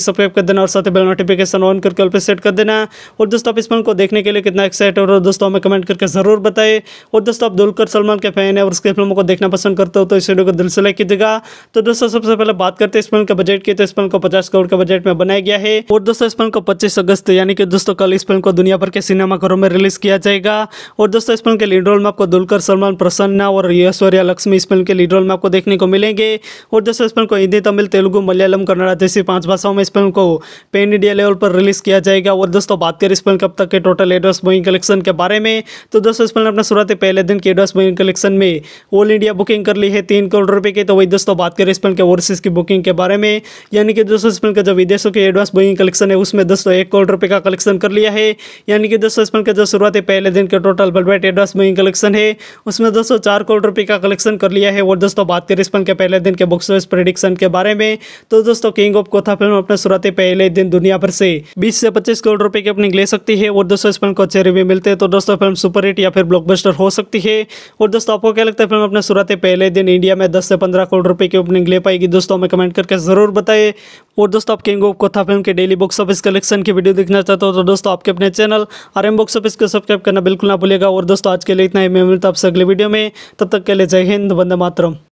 subscribe कर देना और साथ ही बेल नोटिफिकेशन ऑन करके ऑल पे सेट कर देना और दोस्तों आप इस फिल्म को देखने के लिए कितना एक्साइट हो और दोस्तों हमें कमेंट करके ज़रूर बताएं और दोस्तों आप दुलकर सलमान के फैन है और उसके फिल्मों को देखना पसंद करते हो तो इस वीडियो को दिल से लाइक कीजिएगा तो दोस्तों सबसे पहले बात करते हैं इस फिल्म के बजट की तो इस फिल्म को पचास करोड़ के बजट में बनाया गया है और दोस्तों इस फिल्म को पच्चीस अगस्त यानी कि दोस्तों कल इस फिल्म को दुनिया भर के सिनेमाघरों में रिलीज किया जाएगा और दोस्तों इस फिल्म के लीड रोल में आपको दुलकर सलमान प्रसन्ना और ऐश्वर्या लक्ष्मी इस फिल्म के लीड रोल में आपको देखने को मिलेंगे और दोस्तों इस फिल्म को हिंदी तमिल तेलुगु मलयालम कन्नड़ा जैसी पांच भाषाओं में इस फिल्म को पेन इंडिया लेवल पर रिलीज़ किया जाएगा और दोस्तों बात करें इस फिल्म कब तक के टोटल एडवर्स बुकिंग कलेक्शन के बारे में तो दोस्तों इस फिल्म ने अपना शुरुआत पहले दिन की एडवर्स बुकिंग कलेक्शन में ऑल इंडिया बुकिंग कर ली है तीन करोड़ रुपये की तो वही दोस्तों बात करें इस फिल्म के ओवरसीज़ की बुकिंग के बारे में यानी कि दोस्तों इस फिल्म का जो विदेशों के एडवांस बुकिंग कलेक्शन है उसमें दोस्तों एक करोड़ रुपये का कलेक्शन कर लिया है यानी कि दोस्तों इस फिल्म का जो शुरुआती पहले दिन के टोटल बलबेट एडवांस बुकिंग कलेक्शन है उसमें दोस्तों चार करोड़ रुपये का कलेक्शन कर लिया है और दोस्तों बात करें इस फिल्म के पहले दिन के बॉक्स ऑफिस प्रडिक्शन के बारे में तो दोस्तों किंग ऑफ कोथा फिल्म अपने डॉक्टर सुराते पहले दिन दुनिया भर से बीस से पच्चीस करोड़ रुपए की अपनी ले सकती है और दोस्तों इस फिल्म को अच्छे रिव्यू मिलते हैं तो दोस्तों फिल्म सुपरहिट या फिर ब्लॉकबस्टर हो सकती है और दोस्तों आपको क्या लगता है फिल्म अपने सुराते पहले दिन इंडिया में दस से पंद्रह करोड़ रुपए की ओपनिंग ले पाएगी दोस्तों हमें कमेंट करके जरूर बताए और दोस्तों आप किंग ऑफ कथा फिल्म के डेली बुक्स ऑफिस कलेक्शन की वीडियो देखना चाहते हो तो दोस्तों आपके अपने channel R M box office को सब्सक्राइब करना बिल्कुल ना भूलेगा और दोस्तों आज के लिए इतना ही मैं मिलता आपसे अगले वीडियो में तब तक के लिए जय हिंद वंदे मातरम